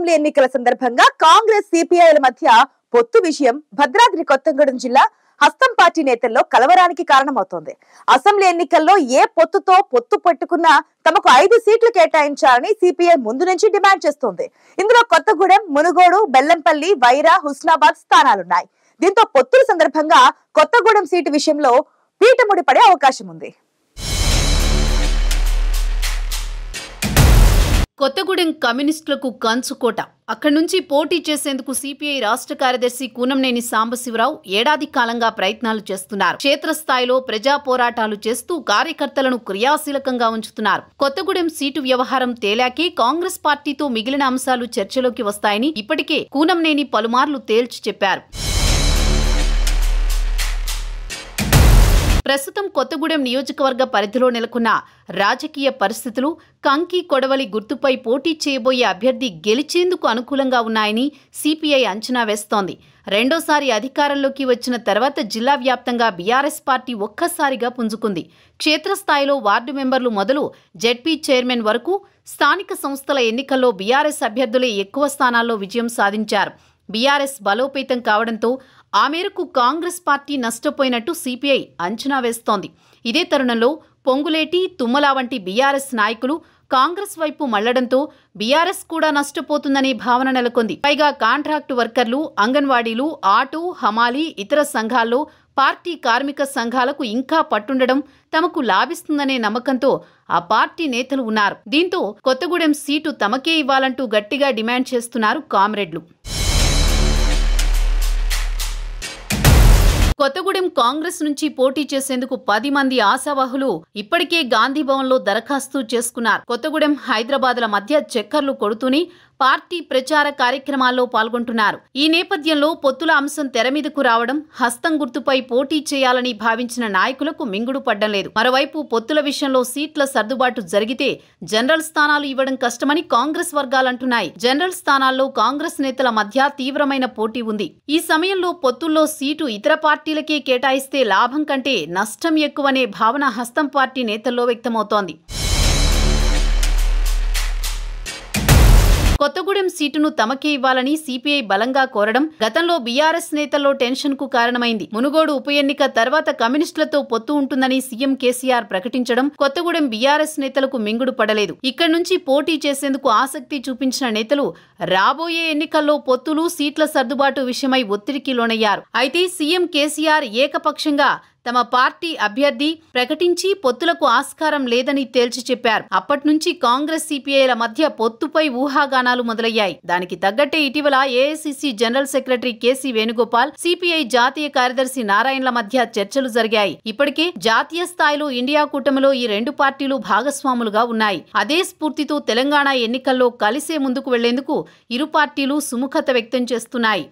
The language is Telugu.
అసెంబ్లీ ఎన్నికల సందర్భంగా కాంగ్రెస్ సిపిఐల మధ్య పొత్తు విషయం భద్రాద్రి కొత్తగూడెం జిల్లా హస్తం పార్టీ నేతల్లో కలవరానికి కారణమవుతోంది అసెంబ్లీ ఎన్నికల్లో ఏ పొత్తుతో పొత్తు పట్టుకున్నా తమకు ఐదు సీట్లు కేటాయించాలని సిపిఐ ముందు నుంచి డిమాండ్ చేస్తోంది ఇందులో కొత్తగూడెం మునుగోడు బెల్లంపల్లి వైరా హుస్నాబాద్ స్థానాలున్నాయి దీంతో పొత్తుల సందర్భంగా కొత్తగూడెం సీటు విషయంలో పీటముడి పడే అవకాశం ఉంది కొత్తగూడెం కమ్యూనిస్టులకు కంచుకోట అక్కడి నుంచి పోటీ చేసేందుకు సిపిఐ రాష్ట్ర కార్యదర్శి కూనంనేని సాంబశివరావు ఏడాది కాలంగా ప్రయత్నాలు చేస్తున్నారు క్షేత్రస్థాయిలో ప్రజా పోరాటాలు చేస్తూ కార్యకర్తలను క్రియాశీలకంగా ఉంచుతున్నారు కొత్తగూడెం సీటు వ్యవహారం తేలాకే కాంగ్రెస్ పార్టీతో మిగిలిన అంశాలు చర్చలోకి వస్తాయని ఇప్పటికే కూనంనేని పలుమార్లు తేల్చి చెప్పారు ప్రస్తుతం కొత్తగూడెం నియోజకవర్గ పరిధిలో నెలకొన్న రాజకీయ పరిస్థితులు కంకి కొడవలి గుర్తుపై పోటీ చేయబోయే అభ్యర్థి గెలిచేందుకు అనుకూలంగా ఉన్నాయని సిపిఐ అంచనా వేస్తోంది రెండోసారి అధికారంలోకి వచ్చిన తర్వాత జిల్లా వ్యాప్తంగా బీఆర్ఎస్ పార్టీ ఒక్కసారిగా పుంజుకుంది క్షేత్రస్థాయిలో వార్డు మెంబర్లు మొదలు జెడ్పీ చైర్మన్ వరకు స్థానిక సంస్థల ఎన్నికల్లో బీఆర్ఎస్ అభ్యర్థులే ఎక్కువ స్థానాల్లో విజయం సాధించారు బీఆర్ఎస్ బలోపేతం కావడంతో ఆ మేరకు కాంగ్రెస్ పార్టీ నష్టపోయినట్టు సిపిఐ అంచనా వేస్తోంది ఇదే తరుణంలో పొంగులేటి తుమ్మల వంటి బీఆర్ఎస్ నాయకులు కాంగ్రెస్ వైపు మళ్లడంతో బీఆర్ఎస్ కూడా నష్టపోతుందనే భావన నెలకొంది పైగా కాంట్రాక్టు వర్కర్లు అంగన్వాడీలు ఆటో హమాలి ఇతర సంఘాల్లో పార్టీ కార్మిక సంఘాలకు ఇంకా పట్టుండడం తమకు లాభిస్తుందనే నమ్మకంతో ఆ పార్టీ నేతలు ఉన్నారు దీంతో కొత్తగూడెం సీటు తమకే ఇవ్వాలంటూ గట్టిగా డిమాండ్ చేస్తున్నారు కామ్రేడ్లు కొత్తగూడెం కాంగ్రెస్ నుంచి పోటీ చేసేందుకు పది మంది ఆశావాహులు ఇప్పటికే లో దరఖాస్తు చేసుకున్నారు కొత్తగూడెం హైదరాబాద్ల మధ్య చక్కర్లు కొడుతూనే పార్టీ ప్రచార కార్యక్రమాల్లో పాల్గొంటున్నారు ఈ నేపథ్యంలో పొత్తుల అంశం తెరమీదకు రావడం హస్తం గుర్తుపై పోటీ చేయాలని భావించిన నాయకులకు మింగుడు పడ్డం లేదు మరోవైపు పొత్తుల విషయంలో సీట్ల సర్దుబాటు జరిగితే జనరల్ స్థానాలు ఇవ్వడం కష్టమని కాంగ్రెస్ వర్గాలంటున్నాయి జనరల్ స్థానాల్లో కాంగ్రెస్ నేతల మధ్య తీవ్రమైన పోటీ ఉంది ఈ సమయంలో పొత్తుల్లో సీటు ఇతర పార్టీలకే కేటాయిస్తే లాభం కంటే నష్టం ఎక్కువనే భావన హస్తం పార్టీ నేతల్లో వ్యక్తమవుతోంది కొత్తగూడెం సీటును తమకే ఇవ్వాలని సిపిఐ బలంగా కోరడం గతంలో బీఆర్ఎస్ నేతల్లో టెన్షన్ కు కారణమైంది మునుగోడు ఉప ఎన్నిక తర్వాత కమ్యూనిస్టులతో పొత్తు ఉంటుందని సీఎం కేసీఆర్ ప్రకటించడం కొత్తగూడెం బీఆర్ఎస్ నేతలకు మింగుడు పడలేదు ఇక్కడి నుంచి పోటీ చేసేందుకు ఆసక్తి చూపించిన నేతలు రాబోయే ఎన్నికల్లో పొత్తులు సీట్ల సర్దుబాటు విషయమై ఒత్తిడికి లోనయ్యారు అయితే సీఎం కేసీఆర్ ఏకపక్షంగా తమ పార్టీ అభ్యర్థి ప్రకటించి పొత్తులకు ఆస్కారం లేదని తేల్చి చెప్పారు అప్పటి నుంచి కాంగ్రెస్ సిపిఐల మధ్య పొత్తుపై ఊహాగానాలు మొదలయ్యాయి దానికి తగ్గట్టే ఇటీవల AICC general secretary KC Venugopal CPI జాతీయ కార్యదర్శి నారాయణల మధ్య చర్చలు జరిగాయి ఇప్పటికే జాతీయ స్థాయిలో ఇండియా కూటమిలో ఈ రెండు పార్టీలు భాగస్వాములుగా ఉన్నాయి అదే స్ఫూర్తితో తెలంగాణ ఎన్నికల్లో కలిసే ముందుకు వెళ్లేందుకు ఇరు పార్టీలు సుముఖత వ్యక్తం చేస్తున్నాయి